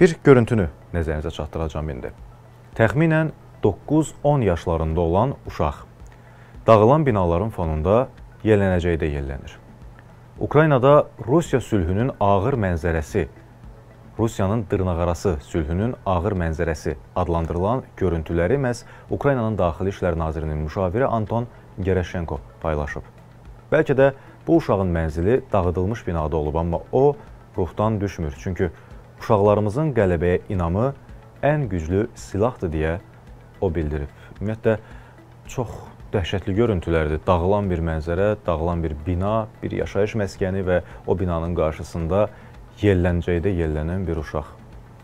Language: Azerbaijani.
bir görüntünü nəzərinizə çatdıracam indi. Təxminən 9-10 yaşlarında olan uşaq dağılan binaların fonunda yelənəcəkdə yellənir. Ukraynada Rusiya sülhünün ağır mənzərəsi, Rusiyanın dırnaqarası sülhünün ağır mənzərəsi adlandırılan görüntüləri məhz Ukraynanın Daxili İşlər Nazirinin müşaviri Anton Gereşenko paylaşıb. Bəlkə də bu uşağın mənzili dağıdılmış binada olub, amma o ruhdan düşmür. Çünki Uşaqlarımızın qələbəyə inamı ən güclü silahdır deyə o bildirib. Ümumiyyətlə çox dəhşətli görüntülərdir. Dağılan bir mənzərə, dağılan bir bina, bir yaşayış məskəni və o binanın qarşısında yelləncəkdə yellənən bir uşaq.